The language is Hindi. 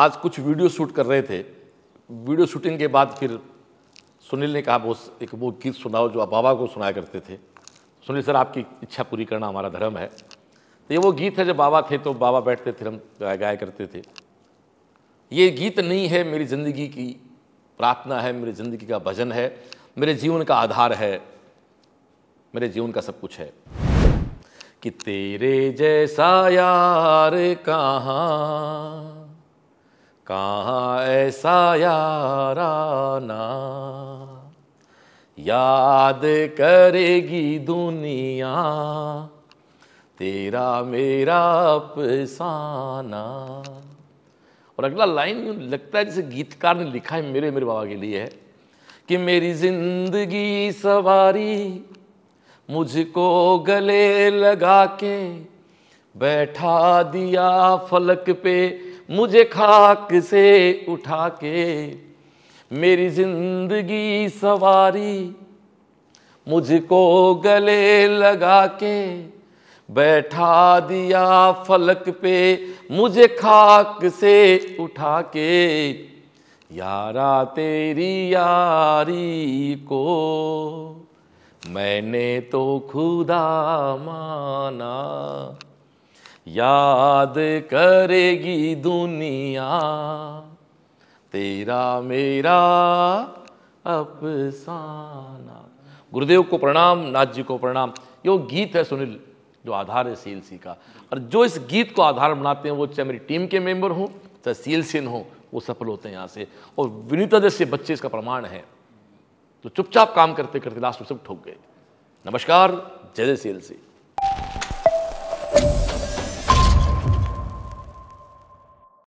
आज कुछ वीडियो शूट कर रहे थे वीडियो शूटिंग के बाद फिर सुनील ने कहा वो एक वो गीत सुनाओ जो आप बाबा को सुनाया करते थे सुनील सर आपकी इच्छा पूरी करना हमारा धर्म है तो ये वो गीत है जब बाबा थे तो बाबा बैठते थे हम गाया करते थे ये गीत नहीं है मेरी ज़िंदगी की प्रार्थना है मेरी ज़िंदगी का भजन है मेरे जीवन का आधार है मेरे जीवन का सब कुछ है कि तेरे जैसा यार कहाँ कहाँ ऐसा ना याद करेगी दुनिया तेरा मेरा अफसाना और अगला लाइन लगता है जैसे गीतकार ने लिखा है मेरे मेरे बाबा के लिए है कि मेरी जिंदगी सवारी मुझको गले लगा के बैठा दिया फलक पे मुझे खाक से उठा के मेरी जिंदगी सवारी मुझको गले लगा के बैठा दिया फलक पे मुझे खाक से उठा के यारा तेरी यारी को मैंने तो खुदा माना याद करेगी दुनिया तेरा मेरा अपसाना गुरुदेव को प्रणाम नाथ जी को प्रणाम ये गीत है सुनील जो आधार है सीएलसी का और जो इस गीत को आधार बनाते हैं वो चाहे मेरी टीम के मेंबर हों चाहे सीएलसीन हो वो सफल होते हैं यहाँ से और विनीता जैसे बच्चे इसका प्रमाण है तो चुपचाप काम करते करते लास्ट में सब ठोक गए नमस्कार जय जय सीएलसी